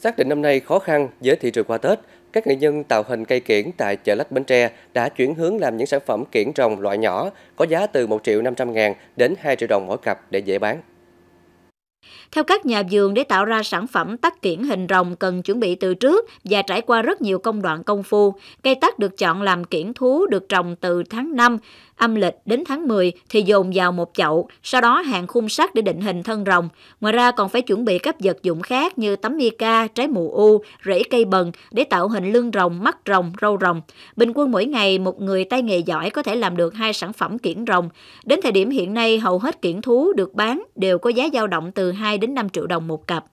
Xác định năm nay khó khăn với thị trường qua Tết, các nghệ nhân tạo hình cây kiển tại chợ Lách Bến Tre đã chuyển hướng làm những sản phẩm kiển rồng loại nhỏ có giá từ 1 triệu 500 ngàn đến 2 triệu đồng mỗi cặp để dễ bán. Theo các nhà vườn, để tạo ra sản phẩm tắc kiển hình rồng cần chuẩn bị từ trước và trải qua rất nhiều công đoạn công phu. Cây tắc được chọn làm kiển thú được trồng từ tháng 5 âm lịch đến tháng 10 thì dồn vào một chậu, sau đó hàng khung sắt để định hình thân rồng. Ngoài ra còn phải chuẩn bị các vật dụng khác như tấm mica, trái mù u, rễ cây bần để tạo hình lưng rồng, mắt rồng, râu rồng. Bình quân mỗi ngày một người tay nghề giỏi có thể làm được hai sản phẩm kiển rồng. Đến thời điểm hiện nay hầu hết kiển thú được bán đều có giá dao động từ 2 đến 5 triệu đồng một cặp.